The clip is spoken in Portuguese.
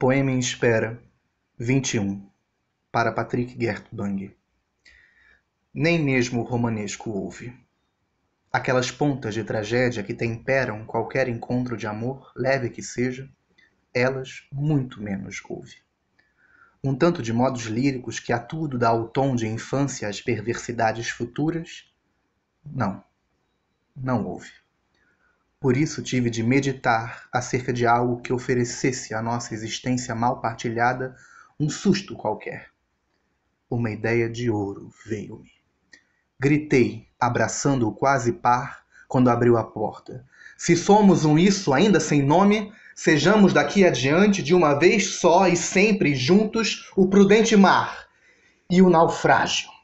Poema em Espera, 21, para Patrick Bang. Nem mesmo o romanesco houve. Aquelas pontas de tragédia que temperam qualquer encontro de amor, leve que seja, elas muito menos houve. Um tanto de modos líricos que a tudo dá o tom de infância às perversidades futuras, não, não houve. Por isso tive de meditar acerca de algo que oferecesse à nossa existência mal partilhada um susto qualquer. Uma ideia de ouro veio-me. Gritei, abraçando-o quase par, quando abriu a porta. Se somos um isso ainda sem nome, sejamos daqui adiante, de uma vez só e sempre juntos, o prudente mar e o naufrágio.